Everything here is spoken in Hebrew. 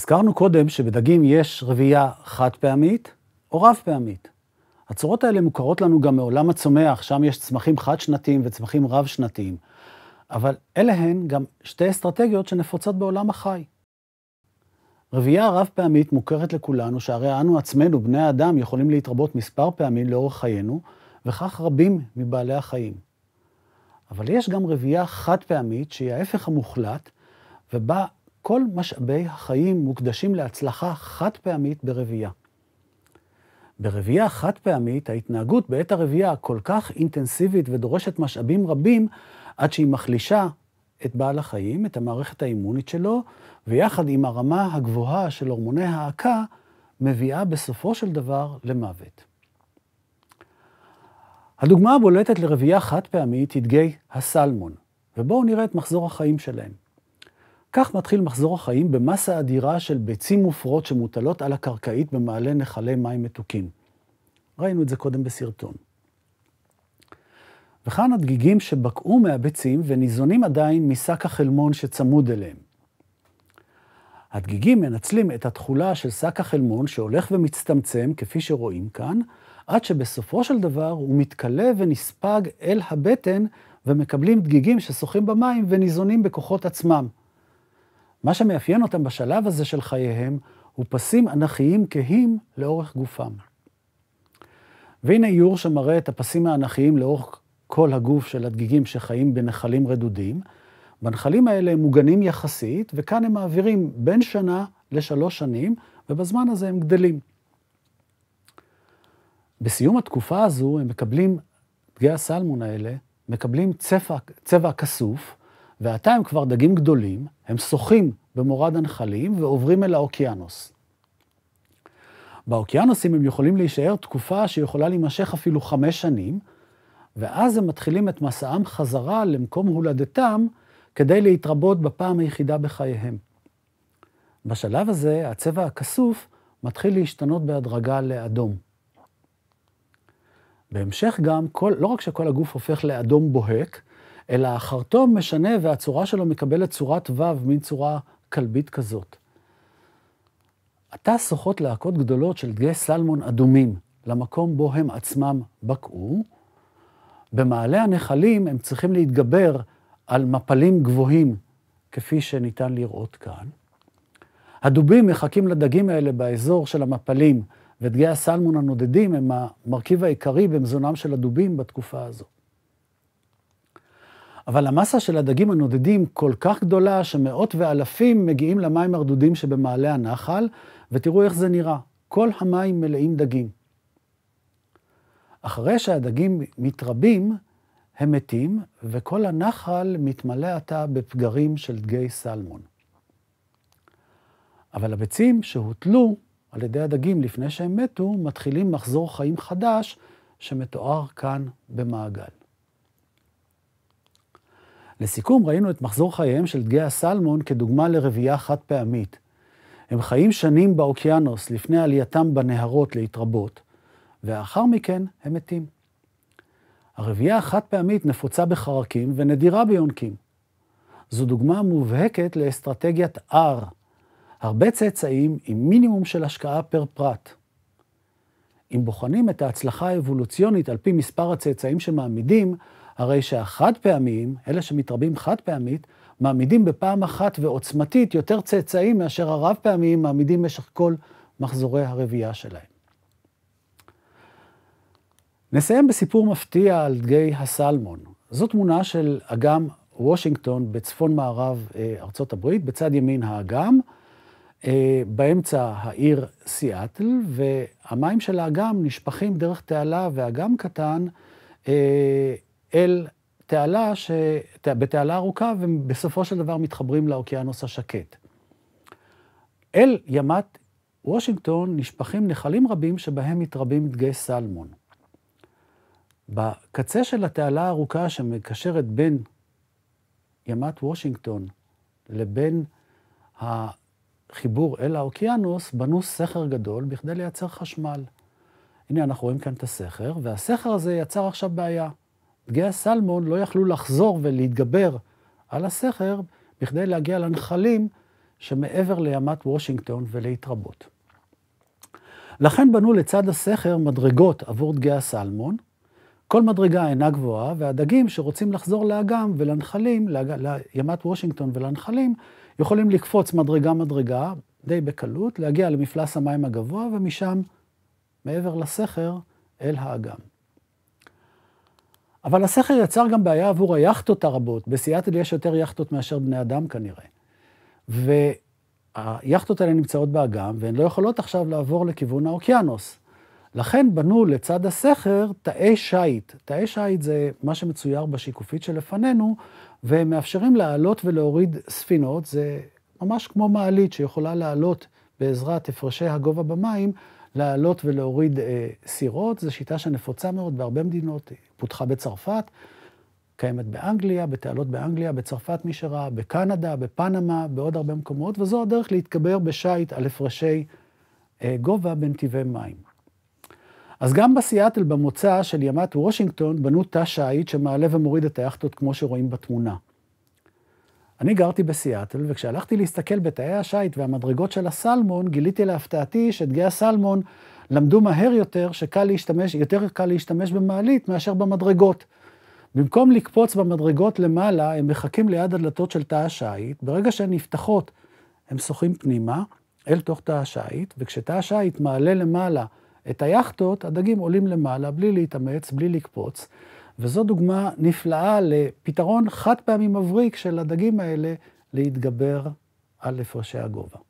הזכרנו קודם שבדגים יש רבייה חד פעמית או רב פעמית. הצורות האלה מוכרות לנו גם מעולם הצומח, שם יש צמחים חד-שנתיים וצמחים רב-שנתיים. אבל אלה הן גם שתי אסטרטגיות שנפוצות בעולם החי. רבייה רב-פעמית מוכרת לכולנו, שהרי אנו עצמנו, בני האדם, יכולים להתרבות מספר פעמים לאורך חיינו, וכך רבים מבעלי החיים. אבל יש גם רבייה חד-פעמית, שהיא ההפך המוחלט, ובה כל משאבי החיים מוקדשים להצלחה חד פעמית ברבייה. ברבייה חד פעמית, ההתנהגות בעת הרבייה כל כך אינטנסיבית ודורשת משאבים רבים, עד שהיא מחלישה את בעל החיים, את המערכת האימונית שלו, ויחד עם הרמה הגבוהה של הורמוני האקה, מביאה בסופו של דבר למוות. הדוגמה הבולטת לרבייה חד פעמית היא דגי הסלמון, ובואו נראה את מחזור החיים שלהם. כך מתחיל מחזור החיים במסה אדירה של ביצים מופרות שמוטלות על הקרקעית במעלה נחלי מים מתוקים. ראינו את זה קודם בסרטון. וכאן הדגיגים שבקעו מהביצים וניזונים עדיין משק החלמון שצמוד אליהם. הדגיגים מנצלים את התכולה של שק החלמון שהולך ומצטמצם, כפי שרואים כאן, עד שבסופו של דבר הוא מתכלה ונספג אל הבטן ומקבלים דגיגים ששוחים במים וניזונים בכוחות עצמם. מה שמאפיין אותם בשלב הזה של חייהם, הוא פסים אנכיים כהים לאורך גופם. והנה איור שמראה את הפסים האנכיים לאורך כל הגוף של הדגיגים שחיים בנחלים רדודים. בנחלים האלה הם מוגנים יחסית, וכאן הם מעבירים בין שנה לשלוש שנים, ובזמן הזה הם גדלים. בסיום התקופה הזו הם מקבלים, דגי הסלמון האלה, מקבלים צבע, צבע כסוף, ועתה הם כבר דגים גדולים, הם שוחים במורד הנחלים ועוברים אל האוקיינוס. באוקיינוסים הם יכולים להישאר תקופה שיכולה להימשך אפילו חמש שנים, ואז הם מתחילים את מסעם חזרה למקום הולדתם כדי להתרבות בפעם היחידה בחייהם. בשלב הזה הצבע הכסוף מתחיל להשתנות בהדרגה לאדום. בהמשך גם, כל, לא רק שכל הגוף הופך לאדום בוהק, אלא החרטום משנה והצורה שלו מקבלת צורת ו', מין צורה כלבית כזאת. עתה שוחות להקות גדולות של דגי סלמון אדומים למקום בו הם עצמם בקעו. במעלה הנחלים הם צריכים להתגבר על מפלים גבוהים, כפי שניתן לראות כאן. הדובים מחכים לדגים האלה באזור של המפלים, ודגי הסלמון הנודדים הם המרכיב העיקרי במזונם של הדובים בתקופה הזאת. אבל המסה של הדגים הנודדים כל כך גדולה, שמאות ואלפים מגיעים למים הרדודים שבמעלה הנחל, ותראו איך זה נראה. כל המים מלאים דגים. אחרי שהדגים מתרבים, הם מתים, וכל הנחל מתמלא עתה בפגרים של דגי סלמון. אבל הביצים שהוטלו על ידי הדגים לפני שהם מתו, מתחילים מחזור חיים חדש שמתואר כאן במעגל. לסיכום, ראינו את מחזור חייהם של דגי הסלמון כדוגמה לרבייה חד פעמית. הם חיים שנים באוקיינוס לפני עלייתם בנהרות להתרבות, ואחר מכן הם מתים. הרבייה החד פעמית נפוצה בחרקים ונדירה ביונקים. זו דוגמה מובהקת לאסטרטגיית R, הרבה צאצאים עם מינימום של השקעה פר פרט. אם בוחנים את ההצלחה האבולוציונית על פי מספר הצאצאים שמעמידים, הרי שהחד פעמים, אלה שמתרבים חד פעמית, מעמידים בפעם אחת ועוצמתית יותר צאצאים מאשר הרב פעמים מעמידים במשך כל מחזורי הרבייה שלהם. נסיים בסיפור מפתיע על דגי הסלמון. זו תמונה של אגם וושינגטון בצפון מערב אה, ארצות הברית, בצד ימין האגם, אה, באמצע העיר סיאטל, והמים של האגם נשפכים דרך תעלה ואגם קטן אה, אל תעלה, ש... בתעלה ארוכה, ובסופו של דבר מתחברים לאוקיינוס השקט. אל ימת וושינגטון נשפכים נחלים רבים שבהם מתרבים דגי סלמון. בקצה של התעלה הארוכה שמקשרת בין ימת וושינגטון לבין החיבור אל האוקיינוס, בנו סכר גדול בכדי לייצר חשמל. הנה, אנחנו רואים כאן את הסכר, והסכר הזה יצר עכשיו בעיה. פגעי הסלמון לא יכלו לחזור ולהתגבר על הסכר בכדי להגיע לנחלים שמעבר לימת וושינגטון ולהתרבות. לכן בנו לצד הסכר מדרגות עבור דגי הסלמון. כל מדרגה אינה גבוהה, והדגים שרוצים לחזור לאגם ולנחלים, לימת וושינגטון ולנחלים, יכולים לקפוץ מדרגה-מדרגה, די בקלות, להגיע למפלס המים הגבוה, ומשם, מעבר לסכר, אל האגם. אבל הסכר יצר גם בעיה עבור היאכטות הרבות. בסיאטל יש יותר יאכטות מאשר בני אדם כנראה. והיאכטות האלה נמצאות באגם, והן לא יכולות עכשיו לעבור לכיוון האוקיינוס. לכן בנו לצד הסכר תאי שיט. תאי שיט זה מה שמצויר בשיקופית שלפנינו, והם מאפשרים לעלות ולהוריד ספינות. זה ממש כמו מעלית שיכולה לעלות בעזרת הפרשי הגובה במים, לעלות ולהוריד אה, סירות. זו שיטה שנפוצה מאוד בהרבה מדינות. פותחה בצרפת, קיימת באנגליה, בתעלות באנגליה, בצרפת מי שראה, בקנדה, בפנמה, בעוד הרבה מקומות, וזו הדרך להתגבר בשיט על הפרשי אה, גובה בנתיבי מים. אז גם בסיאטל במוצא של ימת וושינגטון בנו תא שיט שמעלה ומוריד את היאכטות כמו שרואים בתמונה. אני גרתי בסיאטל, וכשהלכתי להסתכל בתאי השיט והמדרגות של הסלמון, גיליתי להפתעתי שדגי הסלמון למדו מהר יותר שקל להשתמש, יותר קל להשתמש במעלית מאשר במדרגות. במקום לקפוץ במדרגות למעלה, הם מחכים ליד הדלתות של תא השיט, ברגע שהן נפתחות, הם שוחים פנימה, אל תוך תא השיט, וכשתא השיט מעלה למעלה את היאכטות, הדגים עולים למעלה בלי להתאמץ, בלי לקפוץ, וזו דוגמה נפלאה לפתרון חד פעמי מבריק של הדגים האלה להתגבר על הפרשי הגובה.